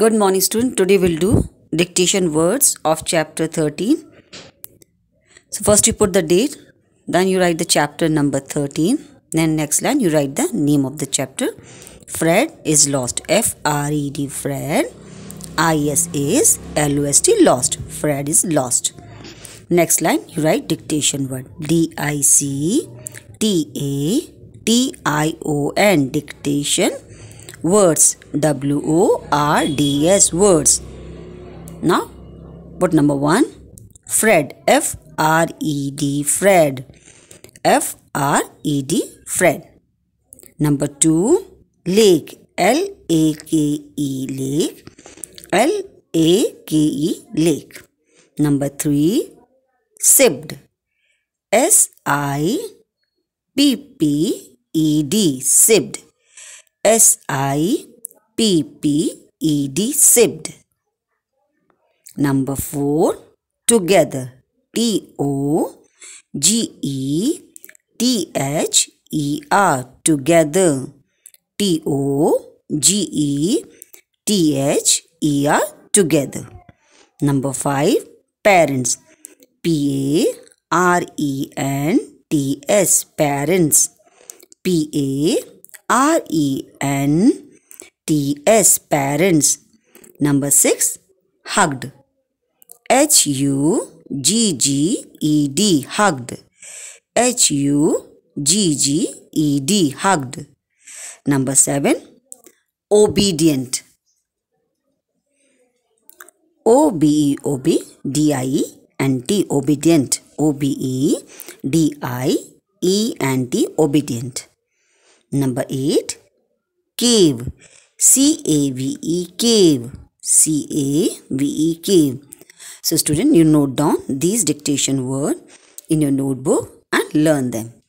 Good morning student. Today we'll do dictation words of chapter 13. So first you put the date, then you write the chapter number 13. Then next line you write the name of the chapter. Fred is lost. F R E D Fred. I S is L O S T lost. Fred is lost. Next line you write dictation word. D I C T A T I O N dictation words w o r d s words now put number 1 fred f r e d fred f r e d fred number 2 lake l a k e lake l a k e lake number 3 Sibd s i p p e d Sibd. S-I-P-P-E-D, sipped. Number 4. Together. T-O-G-E-T-H-E-R, together. T-O-G-E-T-H-E-R, together. Number 5. Parents. P-A-R-E-N-T-S, parents. P-A-R-E-N-T-S R E N T S parents. Number 6 hugged. H U G G E D hugged. H U G G E D hugged. Number 7 obedient. O B E O B D I E and T obedient. O B E D I E and T obedient. Number 8. Cave. C-A-V-E cave. C-A-V-E cave. So student you note down these dictation word in your notebook and learn them.